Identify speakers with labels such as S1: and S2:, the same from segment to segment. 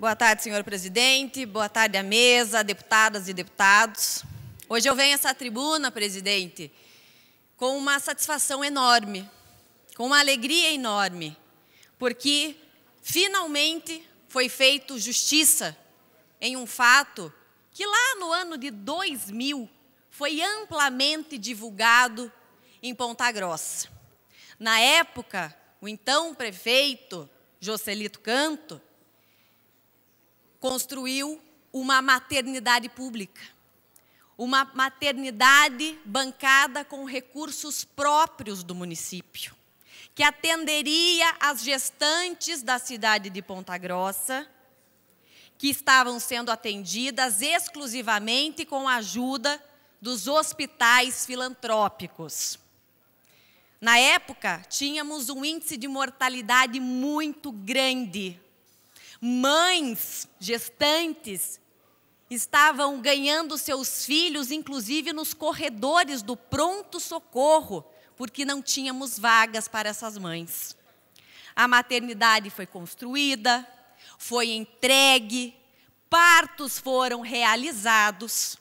S1: Boa tarde, senhor presidente. Boa tarde à mesa, deputadas e deputados. Hoje eu venho a essa tribuna, presidente, com uma satisfação enorme, com uma alegria enorme, porque finalmente foi feito justiça em um fato que lá no ano de 2000 foi amplamente divulgado em Ponta Grossa. Na época, o então prefeito Joselito Canto construiu uma maternidade pública. Uma maternidade bancada com recursos próprios do município, que atenderia as gestantes da cidade de Ponta Grossa, que estavam sendo atendidas exclusivamente com a ajuda dos hospitais filantrópicos. Na época, tínhamos um índice de mortalidade muito grande Mães gestantes estavam ganhando seus filhos, inclusive nos corredores do pronto-socorro, porque não tínhamos vagas para essas mães. A maternidade foi construída, foi entregue, partos foram realizados,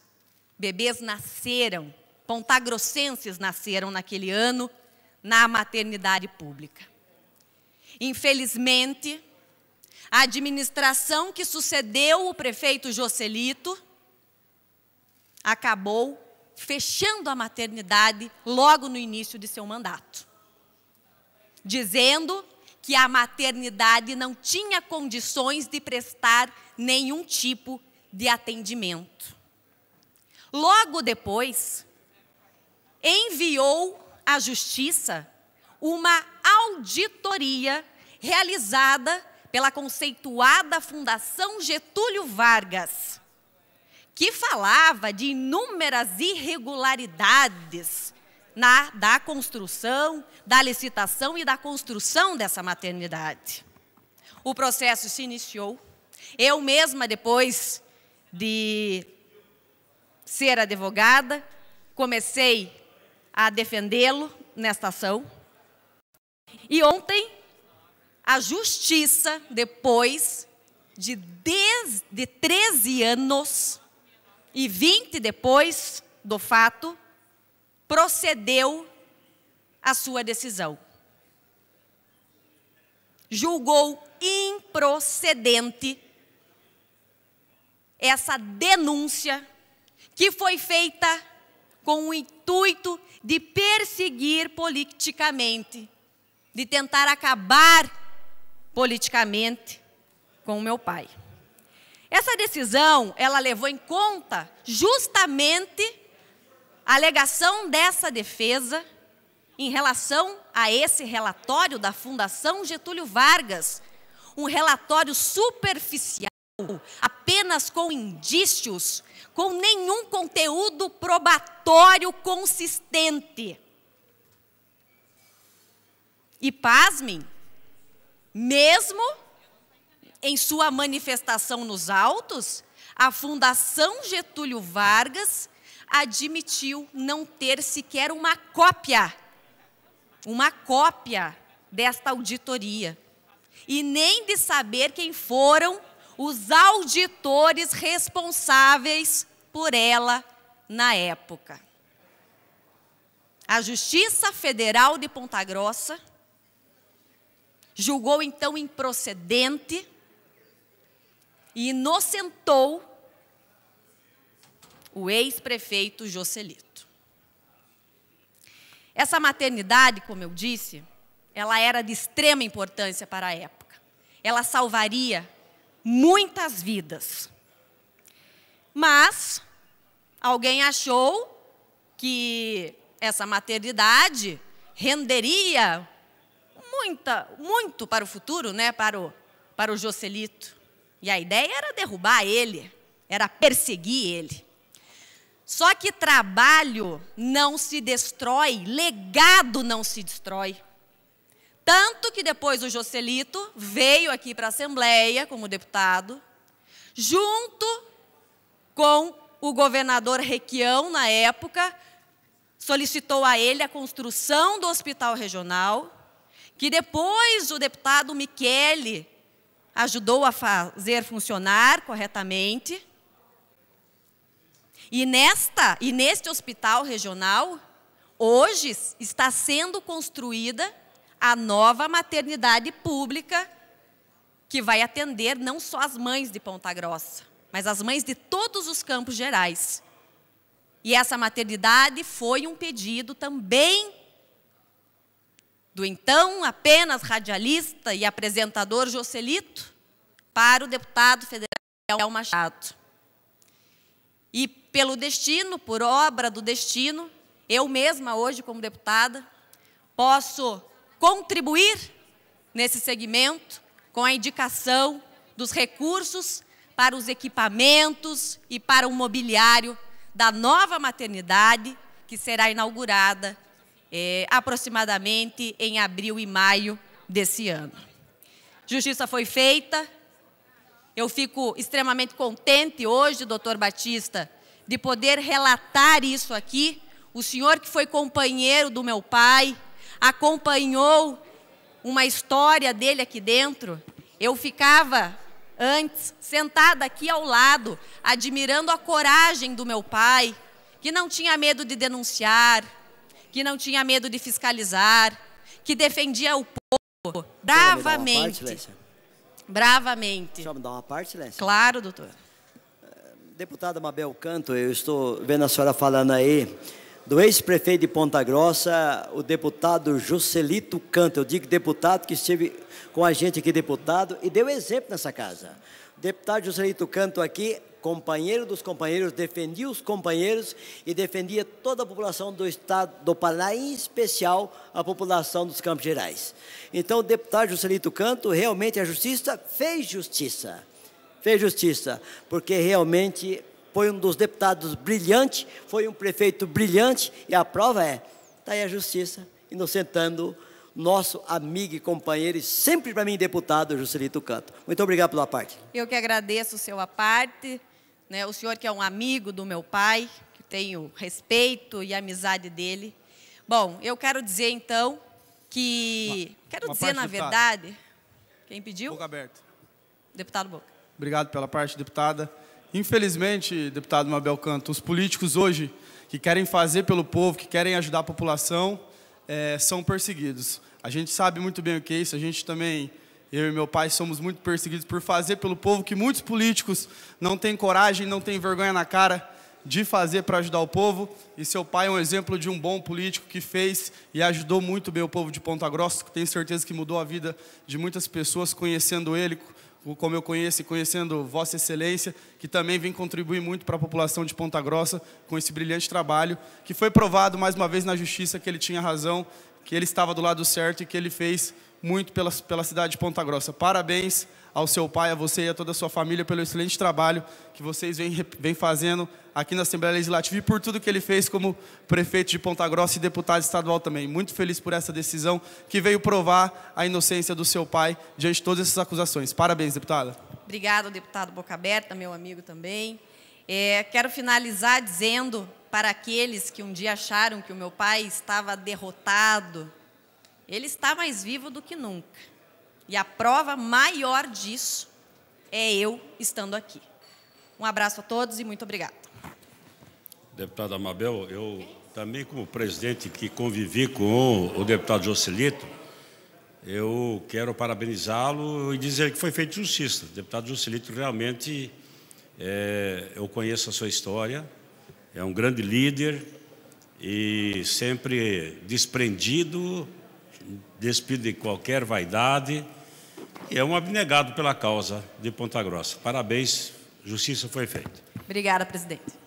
S1: bebês nasceram, pontagrossenses nasceram naquele ano na maternidade pública. Infelizmente, a administração que sucedeu o prefeito Joselito acabou fechando a maternidade logo no início de seu mandato, dizendo que a maternidade não tinha condições de prestar nenhum tipo de atendimento. Logo depois, enviou à justiça uma auditoria realizada pela conceituada Fundação Getúlio Vargas, que falava de inúmeras irregularidades na, da construção, da licitação e da construção dessa maternidade. O processo se iniciou. Eu mesma, depois de ser advogada, comecei a defendê-lo nesta ação. E ontem a justiça, depois de, 10, de 13 anos e 20 depois do fato, procedeu a sua decisão. Julgou improcedente essa denúncia que foi feita com o intuito de perseguir politicamente, de tentar acabar politicamente com o meu pai. Essa decisão, ela levou em conta justamente a alegação dessa defesa em relação a esse relatório da Fundação Getúlio Vargas, um relatório superficial, apenas com indícios, com nenhum conteúdo probatório consistente. E pasmem, mesmo em sua manifestação nos autos, a Fundação Getúlio Vargas admitiu não ter sequer uma cópia, uma cópia desta auditoria, e nem de saber quem foram os auditores responsáveis por ela na época. A Justiça Federal de Ponta Grossa julgou então improcedente e inocentou o ex-prefeito Joselito. Essa maternidade, como eu disse, ela era de extrema importância para a época. Ela salvaria muitas vidas. Mas alguém achou que essa maternidade renderia muita, muito para o futuro, né, para o, para o Joselito. E a ideia era derrubar ele, era perseguir ele. Só que trabalho não se destrói, legado não se destrói. Tanto que depois o Joselito veio aqui para a Assembleia como deputado, junto com o governador Requião, na época, solicitou a ele a construção do hospital regional que depois o deputado Michele ajudou a fazer funcionar corretamente. E nesta e neste hospital regional, hoje está sendo construída a nova maternidade pública que vai atender não só as mães de Ponta Grossa, mas as mães de todos os campos gerais. E essa maternidade foi um pedido também do então apenas radialista e apresentador Joselito para o deputado federal Machado. E pelo destino, por obra do destino, eu mesma hoje como deputada posso contribuir nesse segmento com a indicação dos recursos para os equipamentos e para o mobiliário da nova maternidade que será inaugurada é, aproximadamente em abril e maio desse ano. Justiça foi feita. Eu fico extremamente contente hoje, doutor Batista, de poder relatar isso aqui. O senhor que foi companheiro do meu pai, acompanhou uma história dele aqui dentro. Eu ficava antes sentada aqui ao lado, admirando a coragem do meu pai, que não tinha medo de denunciar, que não tinha medo de fiscalizar, que defendia o
S2: povo bravamente. Parte,
S1: bravamente. Deixa me dar uma parte, Lécia? Claro, doutor. Deputada Mabel Canto, eu estou vendo a senhora falando aí do ex-prefeito de Ponta Grossa, o deputado Juscelito Canto. Eu digo deputado que esteve com a gente aqui, deputado, e deu exemplo nessa casa. O deputado Juscelito Canto aqui, companheiro dos companheiros, defendia os companheiros e defendia toda a população do estado do Paraná, em especial a população dos Campos Gerais. Então, o deputado Juscelito Canto, realmente a justiça fez justiça. Fez justiça, porque realmente foi um dos deputados brilhante, foi um prefeito brilhante, e a prova é, está aí a justiça inocentando nosso amigo e companheiro e sempre para mim deputado Juscelito Canto. Muito obrigado pela parte. Eu que agradeço o seu aparte, né, o senhor que é um amigo do meu pai, que tenho respeito e amizade dele. Bom, eu quero dizer então que uma, quero uma dizer na verdade, quem pediu? Boca aberta. Deputado Boca.
S2: Obrigado pela parte, deputada. Infelizmente, deputado Mabel Canto, os políticos hoje que querem fazer pelo povo, que querem ajudar a população, é, são perseguidos. A gente sabe muito bem o que é isso, a gente também, eu e meu pai, somos muito perseguidos por fazer pelo povo que muitos políticos não têm coragem, não têm vergonha na cara de fazer para ajudar o povo. E seu pai é um exemplo de um bom político que fez e ajudou muito bem o povo de Ponta Grossa, que tenho certeza que mudou a vida de muitas pessoas conhecendo ele, como eu conheço e conhecendo Vossa Excelência, que também vem contribuir muito para a população de Ponta Grossa com esse brilhante trabalho, que foi provado mais uma vez na Justiça que ele tinha razão, que ele estava do lado certo e que ele fez muito pela, pela cidade de Ponta Grossa. Parabéns ao seu pai, a você e a toda a sua família pelo excelente trabalho que vocês vêm, vêm fazendo aqui na Assembleia Legislativa e por tudo que ele fez como prefeito de Ponta Grossa e deputado estadual também. Muito feliz por essa decisão que veio provar a inocência do seu pai diante de todas essas acusações. Parabéns, deputada.
S1: Obrigada, deputado Boca Aberta, meu amigo também. É, quero finalizar dizendo para aqueles que um dia acharam que o meu pai estava derrotado, ele está mais vivo do que nunca. E a prova maior disso é eu estando aqui. Um abraço a todos e muito obrigada.
S2: Deputada Amabel, eu também como presidente que convivi com o deputado Jocelito, eu quero parabenizá-lo e dizer que foi feito justiça. O deputado Jocelito realmente, é, eu conheço a sua história, é um grande líder e sempre desprendido despido de qualquer vaidade e é um abnegado pela causa de Ponta Grossa. Parabéns, justiça foi feita.
S1: Obrigada, presidente.